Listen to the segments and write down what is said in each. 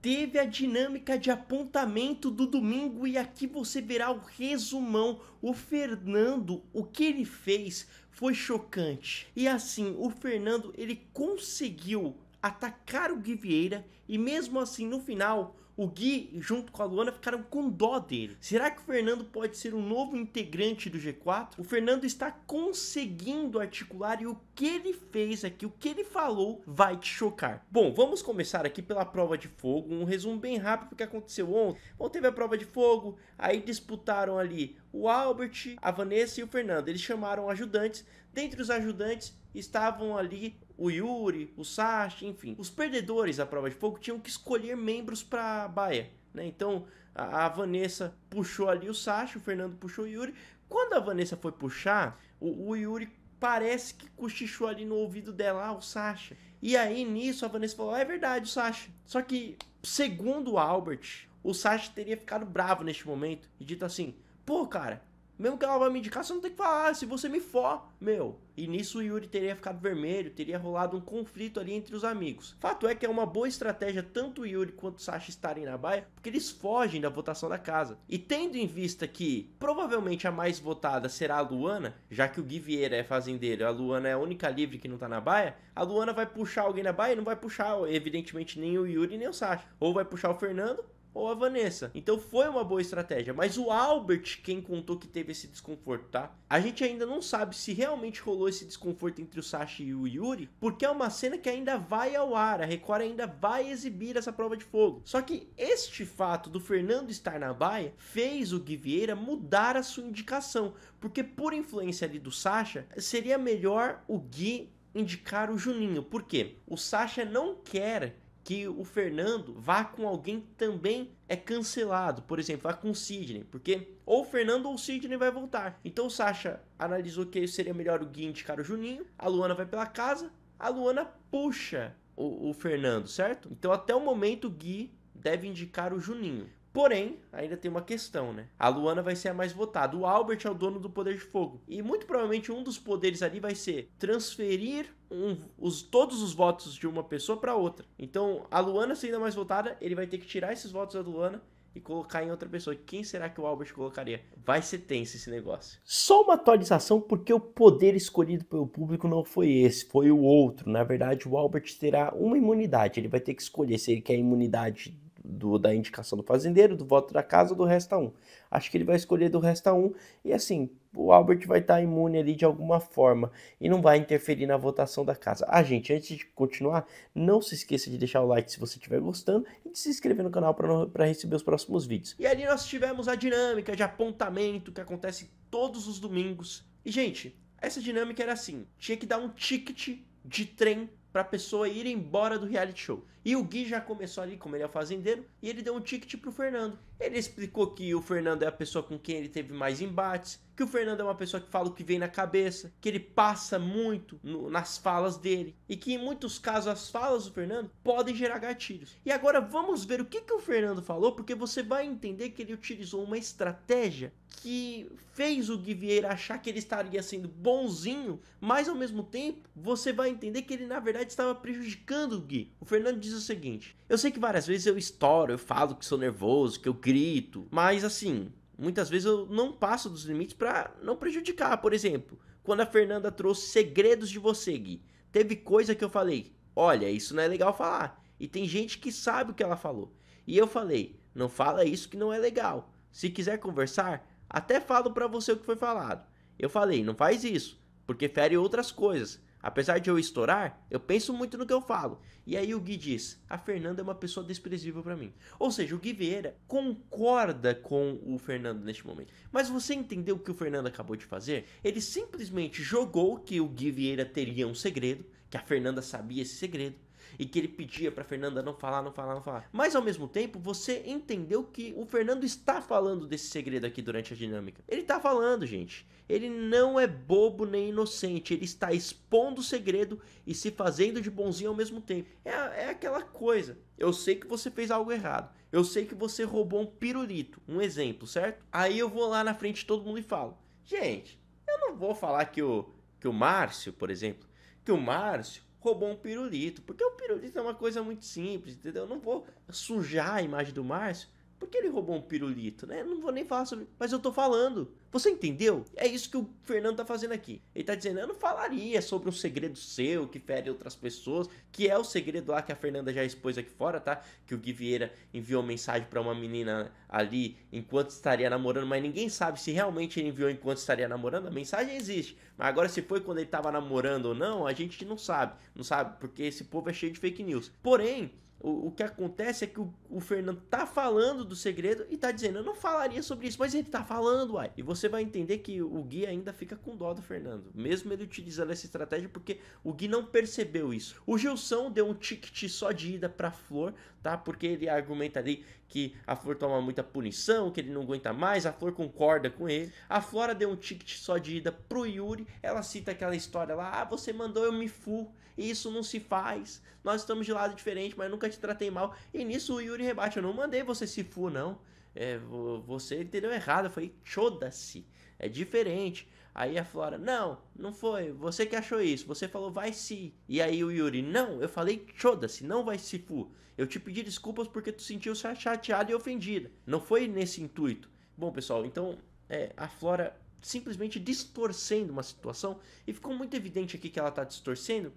teve a dinâmica de apontamento do domingo e aqui você verá o resumão. O Fernando, o que ele fez foi chocante. E assim, o Fernando ele conseguiu atacar o Guivieira e mesmo assim no final o Gui, junto com a Luana, ficaram com dó dele. Será que o Fernando pode ser um novo integrante do G4? O Fernando está conseguindo articular e o que ele fez aqui, o que ele falou, vai te chocar. Bom, vamos começar aqui pela prova de fogo, um resumo bem rápido do que aconteceu ontem. Bom, teve a prova de fogo, aí disputaram ali o Albert, a Vanessa e o Fernando. Eles chamaram ajudantes. Dentre os ajudantes estavam ali o Yuri, o Sashi, enfim. Os perdedores da prova de fogo tinham que escolher membros para a baia, né? Então a, Vanessa puxou ali o Sashi, o Fernando puxou o Yuri. Quando a Vanessa foi puxar, o, o Yuri parece que cochichou ali no ouvido dela, ah, o Sasha. E aí nisso a Vanessa falou: ah, é verdade, o Sasha. Só que, segundo o Albert, o Sasha teria ficado bravo neste momento e dito assim: pô, cara, mesmo que ela vá me indicar, você não tem que falar, se você me for, meu. E nisso o Yuri teria ficado vermelho, teria rolado um conflito ali entre os amigos. Fato é que é uma boa estratégia tanto o Yuri quanto o Sasha estarem na baia, porque eles fogem da votação da casa. E tendo em vista que provavelmente a mais votada será a Luana, já que o Gui Vieira é fazendeiro, a Luana é a única livre que não tá na baia, a Luana vai puxar alguém na baia e não vai puxar, evidentemente, nem o Yuri nem o Sasha. Ou vai puxar o Fernando, ou a Vanessa. Então foi uma boa estratégia. Mas o Albert, quem contou que teve esse desconforto, tá? A gente ainda não sabe se realmente rolou esse desconforto entre o Sasha e o Yuri, porque é uma cena que ainda vai ao ar. A Record ainda vai exibir essa prova de fogo. Só que este fato do Fernando estar na baia fez o Gui Vieira mudar a sua indicação. Porque por influência ali do Sasha, seria melhor o Gui indicar o Juninho. Por quê? O Sasha não quer que o Fernando vá com alguém que também é cancelado, por exemplo, vá com o Sidney, porque ou o Fernando ou o Sidney vai voltar. Então o Sasha analisou que seria melhor o Gui indicar o Juninho, a Luana vai pela casa, a Luana puxa o, o Fernando, certo? Então até o momento o Gui deve indicar o Juninho. Porém, ainda tem uma questão, né? A Luana vai ser a mais votada. O Albert é o dono do poder de fogo. E muito provavelmente um dos poderes ali vai ser transferir um, os, todos os votos de uma pessoa para outra. Então, a Luana sendo a mais votada, ele vai ter que tirar esses votos da Luana e colocar em outra pessoa. Quem será que o Albert colocaria? Vai ser tenso esse negócio. Só uma atualização, porque o poder escolhido pelo público não foi esse, foi o outro. Na verdade, o Albert terá uma imunidade. Ele vai ter que escolher se ele quer a imunidade do, da indicação do fazendeiro, do voto da casa, do resta um. Acho que ele vai escolher do resta um e assim, o Albert vai estar tá imune ali de alguma forma e não vai interferir na votação da casa. Ah, gente, antes de continuar, não se esqueça de deixar o like se você estiver gostando e de se inscrever no canal para receber os próximos vídeos. E ali nós tivemos a dinâmica de apontamento que acontece todos os domingos. E, gente, essa dinâmica era assim: tinha que dar um ticket de trem pra pessoa ir embora do reality show. E o Gui já começou ali, como ele é fazendeiro, e ele deu um ticket pro Fernando. Ele explicou que o Fernando é a pessoa com quem ele teve mais embates, que o Fernando é uma pessoa que fala o que vem na cabeça, que ele passa muito no, nas falas dele e que em muitos casos as falas do Fernando podem gerar gatilhos. E agora vamos ver o que, que o Fernando falou, porque você vai entender que ele utilizou uma estratégia que fez o Gui Vieira achar que ele estaria sendo bonzinho, mas ao mesmo tempo você vai entender que ele na verdade estava prejudicando o Gui. O Fernando diz o seguinte: Eu sei que várias vezes eu estouro, eu falo que sou nervoso, que eu grito, mas assim, Muitas vezes eu não passo dos limites para não prejudicar. Por exemplo, quando a Fernanda trouxe segredos de você, Gui, teve coisa que eu falei: olha, isso não é legal falar. E tem gente que sabe o que ela falou. E eu falei: não fala isso que não é legal. Se quiser conversar, até falo para você o que foi falado. Eu falei: não faz isso, porque fere outras coisas. Apesar de eu estourar, eu penso muito no que eu falo. E aí o Gui diz: a Fernanda é uma pessoa desprezível para mim. Ou seja, o Gui Vieira concorda com o Fernando neste momento. Mas você entendeu o que o Fernando acabou de fazer? Ele simplesmente jogou que o Gui Vieira teria um segredo, que a Fernanda sabia esse segredo e que ele pedia para Fernanda não falar, não falar, não falar. Mas ao mesmo tempo, você entendeu que o Fernando está falando desse segredo aqui durante a dinâmica. Ele tá falando, gente. Ele não é bobo nem inocente, ele está expondo o segredo e se fazendo de bonzinho ao mesmo tempo. É, é aquela coisa. Eu sei que você fez algo errado. Eu sei que você roubou um pirulito, um exemplo, certo? Aí eu vou lá na frente de todo mundo e falo: "Gente, eu não vou falar que o que o Márcio, por exemplo, que o Márcio roubou um pirulito. Porque o pirulito é uma coisa muito simples, entendeu? Eu não vou sujar a imagem do Márcio por que ele roubou um pirulito, né? Não vou nem falar sobre. Mas eu tô falando. Você entendeu? É isso que o Fernando tá fazendo aqui. Ele tá dizendo: eu não falaria sobre um segredo seu que fere outras pessoas, que é o segredo lá que a Fernanda já expôs aqui fora, tá? Que o Gui Vieira enviou mensagem para uma menina ali enquanto estaria namorando, mas ninguém sabe se realmente ele enviou enquanto estaria namorando. A mensagem existe, mas agora se foi quando ele tava namorando ou não, a gente não sabe. Não sabe, porque esse povo é cheio de fake news. Porém, o, o que acontece é que o, o, Fernando tá falando do segredo e tá dizendo, eu não falaria sobre isso, mas ele tá falando, uai. E você vai entender que o Gui ainda fica com dó do Fernando, mesmo ele utilizando essa estratégia, porque o Gui não percebeu isso. O Gilson deu um ticket só de ida pra Flor, tá? Porque ele argumenta ali que a Flor toma muita punição, que ele não aguenta mais, a Flor concorda com ele. A Flora deu um ticket só de ida pro Yuri, ela cita aquela história lá, ah, você mandou eu me fu, isso não se faz, nós estamos de lado diferente, mas nunca nunca te tratei mal. E nisso o Yuri rebate: Eu não mandei você se fu, não. É, você entendeu errado. Eu falei: Choda-se. É diferente. Aí a Flora, não, não foi, você que achou isso, você falou vai se. E aí o Yuri, não, eu falei choda-se, não vai se fu. Eu te pedi desculpas porque tu sentiu -se chateada e ofendida. Não foi nesse intuito. Bom, pessoal, então é, a Flora simplesmente distorcendo uma situação e ficou muito evidente aqui que ela está distorcendo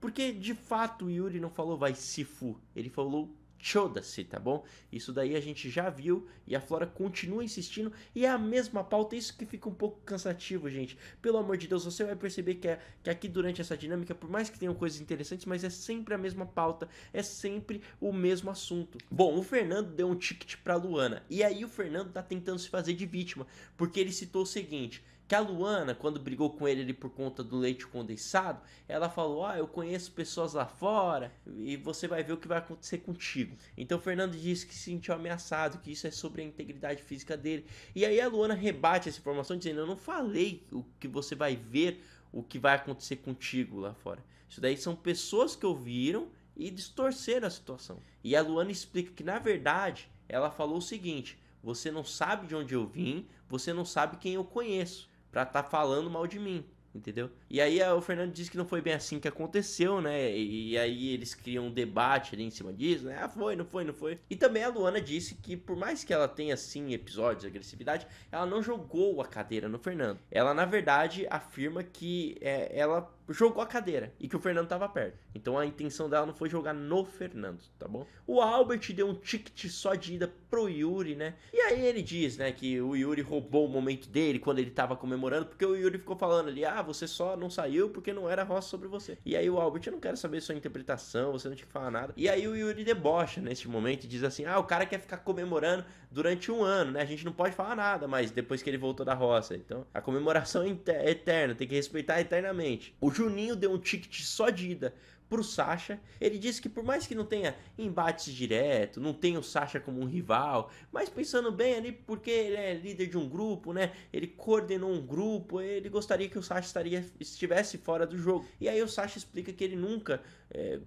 porque de fato o Yuri não falou vai se fu, ele falou Choda-se, tá bom? Isso daí a gente já viu e a Flora continua insistindo e é a mesma pauta, isso que fica um pouco cansativo, gente. Pelo amor de Deus, você vai perceber que, é, que aqui durante essa dinâmica, por mais que tenham coisas interessantes, mas é sempre a mesma pauta, é sempre o mesmo assunto. Bom, o Fernando deu um ticket pra Luana e aí o Fernando tá tentando se fazer de vítima, porque ele citou o seguinte: que a Luana, quando brigou com ele ali por conta do leite condensado, ela falou: Ah, eu conheço pessoas lá fora e você vai ver o que vai acontecer contigo. Então Fernando disse que se sentiu ameaçado, que isso é sobre a integridade física dele. E aí a Luana rebate essa informação dizendo: Eu não falei o que você vai ver, o que vai acontecer contigo lá fora. Isso daí são pessoas que ouviram e distorceram a situação. E a Luana explica que na verdade ela falou o seguinte: Você não sabe de onde eu vim, você não sabe quem eu conheço pra tá falando mal de mim. Entendeu? E aí ah, o Fernando disse que não foi bem assim que aconteceu, né? E, aí eles criam um debate ali em cima disso, né? Ah, foi, não foi, não foi. E também a Luana disse que, por mais que ela tenha, assim, episódios de agressividade, ela não jogou a cadeira no Fernando. Ela, na verdade, afirma que é, ela jogou a cadeira e que o Fernando estava perto. Então a intenção dela não foi jogar no Fernando, tá bom? O Albert deu um ticket só de ida pro Yuri, né? E aí ele diz, né, que o Yuri roubou o momento dele quando ele estava comemorando, porque o Yuri ficou falando ali: "Ah, você só não saiu porque não era roça sobre você". E aí o Albert, eu não quero saber sua interpretação, você não tinha que falar nada. E aí o Yuri debocha neste momento e diz assim: "Ah, o cara quer ficar comemorando durante um ano, né? A gente não pode falar nada mas depois que ele voltou da roça. Então, a comemoração é eterna, tem que respeitar eternamente. O Juninho deu um ticket só de ida pro Sasha. Ele disse que por mais que não tenha embates direto, não tenha o Sasha como um rival, mas pensando bem ali, porque ele é líder de um grupo, né? Ele coordenou um grupo, ele gostaria que o Sasha estaria, estivesse fora do jogo. E aí o Sasha explica que ele nunca é,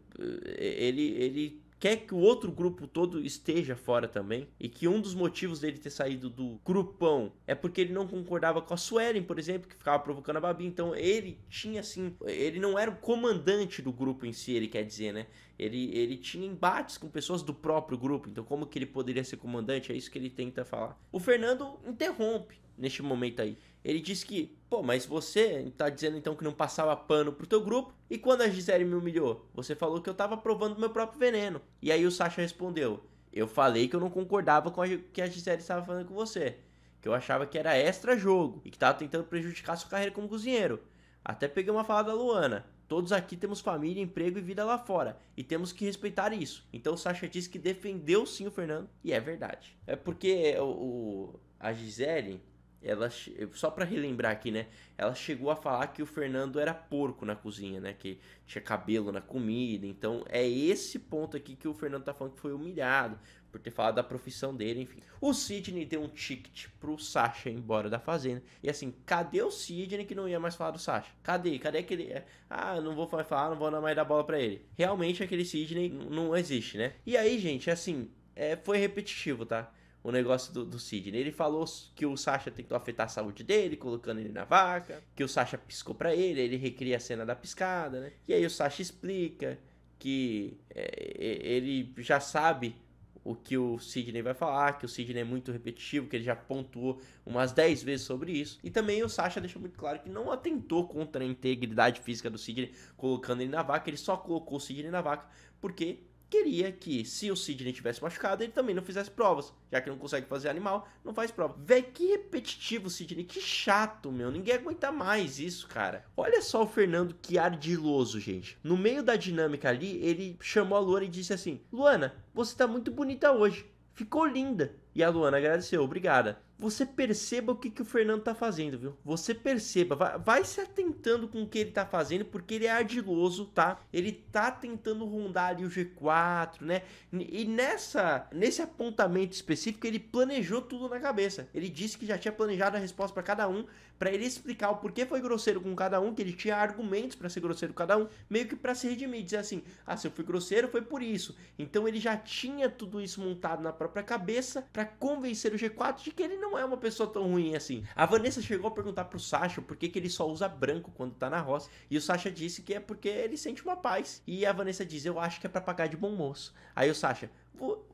ele, ele quer que o outro grupo todo esteja fora também. E que um dos motivos dele ter saído do grupão é porque ele não concordava com a Suelen, por exemplo, que ficava provocando a Babi. Então ele tinha assim, ele não era o comandante do grupo em si, ele quer dizer, né? Ele, ele tinha embates com pessoas do próprio grupo, então como que ele poderia ser comandante? É isso que ele tenta falar. O Fernando interrompe neste momento aí. Ele disse que, pô, mas você tá dizendo então que não passava pano pro teu grupo, e quando a Gisele me humilhou, você falou que eu tava provando meu próprio veneno. E aí o Sasha respondeu: Eu falei que eu não concordava com o que a Gisele estava falando com você, que eu achava que era extra jogo e que tava tentando prejudicar sua carreira como cozinheiro. Até peguei uma fala da Luana. Todos aqui temos família, emprego e vida lá fora, e temos que respeitar isso. Então o Sasha disse que defendeu sim o Fernando, e é verdade. É porque o, a Gisele, ela só para relembrar aqui, né? Ela chegou a falar que o Fernando era porco na cozinha, né? Que tinha cabelo na comida. Então é esse ponto aqui que o Fernando tá falando que foi humilhado por ter falado da profissão dele, enfim. O Sidney deu um ticket pro Sasha ir embora da fazenda. E assim, cadê o Sidney que não ia mais falar do Sasha? Cadê? Cadê aquele é, Ah, não vou falar, não vou mais dar bola para ele. Realmente aquele Sidney não existe, né? E aí, gente, assim, é, foi repetitivo, tá? o negócio do, do Sidney. Ele falou que o Sasha tentou afetar a saúde dele, colocando ele na vaca, que o Sasha piscou para ele, ele recria a cena da piscada, né? E aí o Sasha explica que é, ele já sabe o que o Sidney vai falar, que o Sidney é muito repetitivo, que ele já pontuou umas 10 vezes sobre isso. E também o Sasha deixou muito claro que não atentou contra a integridade física do Sidney, colocando ele na vaca, ele só colocou o Sidney na vaca porque queria que, se o Sidney tivesse machucado, ele também não fizesse provas. Já que não consegue fazer animal, não faz prova. Véi, que repetitivo, Sidney. Que chato, meu. Ninguém aguenta mais isso, cara. Olha só o Fernando que ardiloso, gente. No meio da dinâmica ali, ele chamou a Luana e disse assim: Luana, você tá muito bonita hoje. Ficou linda. E a Luana agradeceu, obrigada você perceba o que, que o Fernando está fazendo, viu? Você perceba, vai, vai, se atentando com o que ele está fazendo, porque ele é ardiloso, tá? Ele está tentando rondar ali o G4, né? E nessa, nesse apontamento específico, ele planejou tudo na cabeça. Ele disse que já tinha planejado a resposta para cada um, para ele explicar o porquê foi grosseiro com cada um, que ele tinha argumentos para ser grosseiro com cada um, meio que para se redimir, dizer assim: "Ah, se eu fui grosseiro foi por isso". Então ele já tinha tudo isso montado na própria cabeça para convencer o G4 de que ele não não é uma pessoa tão ruim assim. A Vanessa chegou a perguntar pro Sasha por que, que ele só usa branco quando tá na roça. E o Sasha disse que é porque ele sente uma paz. E a Vanessa diz: Eu acho que é pra pagar de bom moço. Aí o Sasha,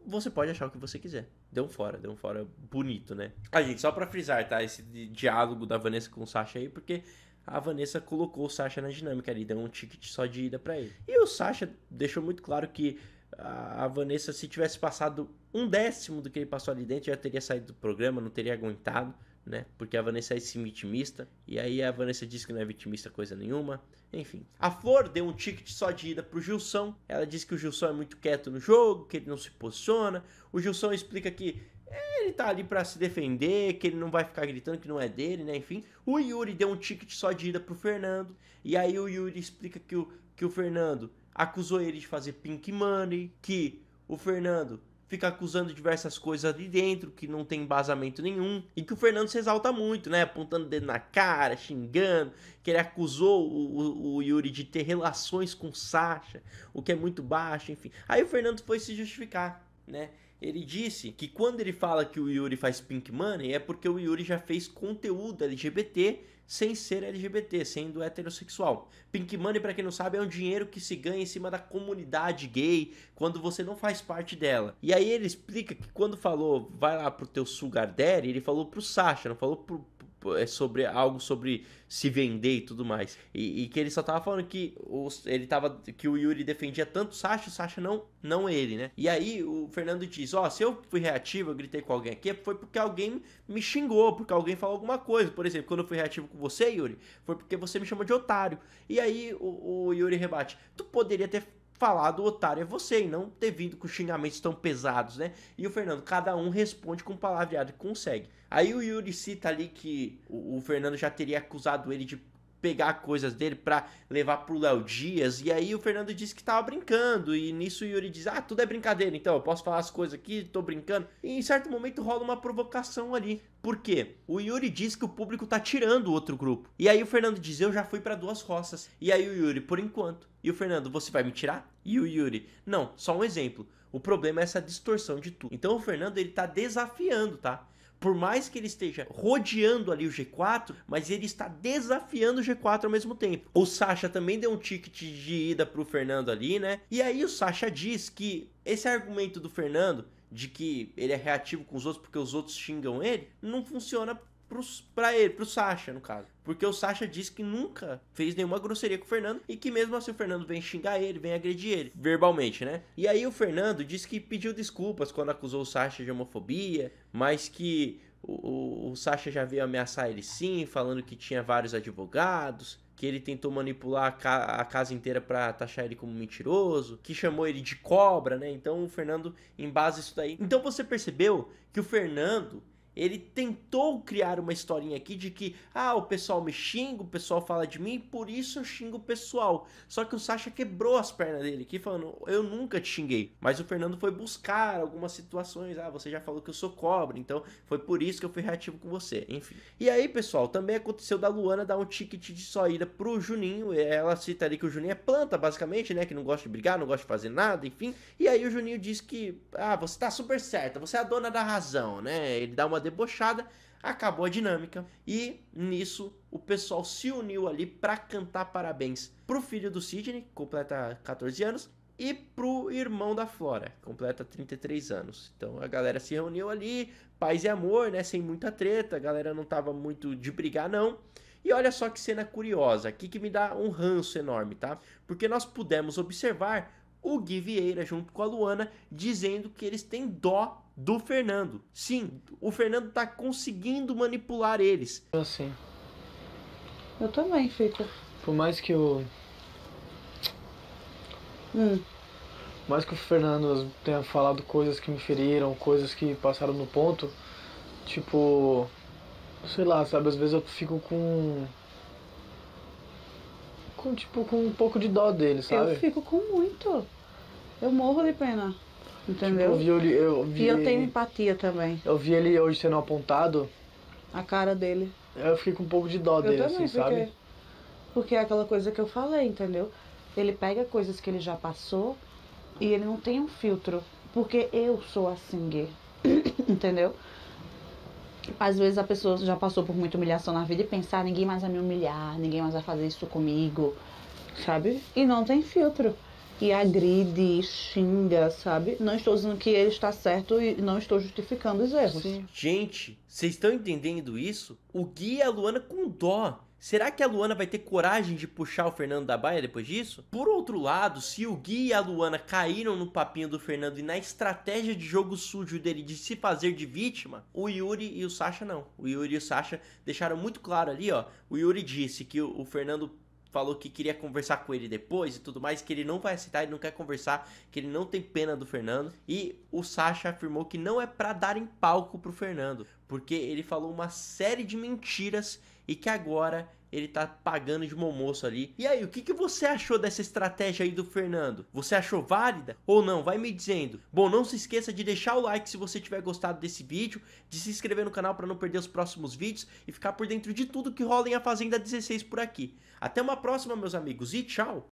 você pode achar o que você quiser. Deu um fora, deu um fora bonito, né? Ah, gente, só pra frisar, tá? Esse diálogo da Vanessa com o Sasha aí, porque a Vanessa colocou o Sasha na dinâmica ali, deu um ticket só de ida para ele. E o Sasha deixou muito claro que a Vanessa, se tivesse passado um décimo do que ele passou ali dentro, já teria saído do programa, não teria aguentado, né? Porque a Vanessa é esse vitimista, e aí a Vanessa disse que não é vitimista coisa nenhuma, enfim. A Flor deu um ticket só de ida pro Gilson, ela disse que o Gilson é muito quieto no jogo, que ele não se posiciona, o Gilson explica que eh, ele tá ali para se defender, que ele não vai ficar gritando que não é dele, né? Enfim, o Yuri deu um ticket só de ida pro Fernando, e aí o Yuri explica que o, que o Fernando acusou ele de fazer pink money, que o Fernando fica acusando diversas coisas ali dentro que não tem embasamento nenhum e que o Fernando se exalta muito, né? Apontando o dedo na cara, xingando, que ele acusou o, o, o Yuri de ter relações com Sasha, o que é muito baixo, enfim. Aí o Fernando foi se justificar, né? Ele disse que quando ele fala que o Yuri faz pink money é porque o Yuri já fez conteúdo LGBT sem ser LGBT, sendo heterossexual. Pink money, para quem não sabe, é um dinheiro que se ganha em cima da comunidade gay quando você não faz parte dela. E aí ele explica que quando falou vai lá pro teu sugar daddy, ele falou pro Sasha, não falou pro é sobre algo sobre se vender e tudo mais. E, e que ele só tava falando que os, ele tava que o Yuri defendia tanto o Sasha, o Sasha não, não ele, né? E aí o Fernando diz: "Ó, oh, se eu fui reativo, eu gritei com alguém aqui, foi porque alguém me xingou, porque alguém falou alguma coisa. Por exemplo, quando eu fui reativo com você, Yuri, foi porque você me chamou de otário". E aí o, o Yuri rebate: "Tu poderia ter falado otário é você e não ter vindo com xingamentos tão pesados, né? E o Fernando, cada um responde com palavreado e consegue. Aí o Yuri cita ali que o, o Fernando já teria acusado ele de pegar coisas dele para levar pro Léo Dias. E aí o Fernando disse que tava brincando. E nisso o Yuri diz: Ah, tudo é brincadeira, então eu posso falar as coisas aqui, tô brincando. E em certo momento rola uma provocação ali. Por quê? O Yuri diz que o público tá tirando o outro grupo. E aí o Fernando diz: Eu já fui para duas roças. E aí o Yuri, por enquanto. E o Fernando, você vai me tirar? E o Yuri, não, só um exemplo. O problema é essa distorção de tudo. Então o Fernando ele tá desafiando, tá? por mais que ele esteja rodeando ali o G4, mas ele está desafiando o G4 ao mesmo tempo. O Sasha também deu um ticket de ida para o Fernando ali, né? E aí o Sasha diz que esse argumento do Fernando de que ele é reativo com os outros porque os outros xingam ele, não funciona para ele, ele, pro Sasha, no caso. Porque o Sasha disse que nunca fez nenhuma grosseria com o Fernando e que mesmo assim o Fernando vem xingar ele, vem agredir ele, verbalmente, né? E aí o Fernando disse que pediu desculpas quando acusou o Sasha de homofobia, mas que o, o, o Sasha já veio ameaçar ele sim, falando que tinha vários advogados, que ele tentou manipular a, ca a casa inteira para taxar ele como mentiroso, que chamou ele de cobra, né? Então o Fernando embasa isso daí. Então você percebeu que o Fernando ele tentou criar uma historinha aqui de que, ah, o pessoal me xinga, o pessoal fala de mim, por isso eu xingo o pessoal. Só que o Sasha quebrou as pernas dele aqui, falando, eu nunca te xinguei. Mas o Fernando foi buscar algumas situações, ah, você já falou que eu sou cobra, então foi por isso que eu fui reativo com você, enfim. E aí, pessoal, também aconteceu da Luana dar um ticket de saída pro Juninho, ela cita ali que o Juninho é planta, basicamente, né, que não gosta de brigar, não gosta de fazer nada, enfim. E aí o Juninho diz que, ah, você tá super certa, você é a dona da razão, né, ele dá uma debochada, acabou a dinâmica e nisso o pessoal se uniu ali para cantar parabéns pro filho do Sidney, que completa 14 anos, e pro irmão da Flora, que completa 33 anos. Então a galera se reuniu ali, paz e amor, né, sem muita treta, a galera não tava muito de brigar não. E olha só que cena curiosa, aqui que me dá um ranço enorme, tá? Porque nós pudemos observar o Gui Vieira junto com a Luana dizendo que eles têm dó do Fernando. Sim, o Fernando tá conseguindo manipular eles. Eu sei. Eu também, Fica. Por mais que o, Hum. Por mais que o Fernando tenha falado coisas que me feriram, coisas que passaram no ponto, tipo. Sei lá, sabe? Às vezes eu fico com com tipo com um pouco de dó dele, sabe? Eu fico com muito. Eu morro de pena. Entendeu? Tipo, eu vi, eu, vi e eu tenho empatia também. Eu vi ele hoje sendo apontado. A cara dele. Eu fiquei com um pouco de dó eu dele, assim, sabe? Porque, é aquela coisa que eu falei, entendeu? Ele pega coisas que ele já passou e ele não tem um filtro. Porque eu sou assim, gay. entendeu? Às vezes a pessoa já passou por muita humilhação na vida e pensar, ah, ninguém mais vai me humilhar, ninguém mais vai fazer isso comigo, sabe? E não tem filtro e agride, e xinga, sabe? Não estou dizendo que ele está certo e não estou justificando os erros. Sim. Gente, vocês estão entendendo isso? O Gui e a Luana com dó. Será que a Luana vai ter coragem de puxar o Fernando da Baia depois disso? Por outro lado, se o Gui e a Luana caíram no papinho do Fernando e na estratégia de jogo sujo dele de se fazer de vítima, o Yuri e o Sasha não. O Yuri e o Sasha deixaram muito claro ali, ó. O Yuri disse que o Fernando falou que queria conversar com ele depois e tudo mais, que ele não vai aceitar, ele não quer conversar, que ele não tem pena do Fernando. E o Sasha afirmou que não é para dar em palco pro Fernando, porque ele falou uma série de mentiras e que agora ele tá pagando de bom moço ali. E aí, o que, que você achou dessa estratégia aí do Fernando? Você achou válida ou não? Vai me dizendo. Bom, não se esqueça de deixar o like se você tiver gostado desse vídeo, de se inscrever no canal para não perder os próximos vídeos e ficar por dentro de tudo que rola em A Fazenda 16 por aqui. Até uma próxima, meus amigos, e tchau!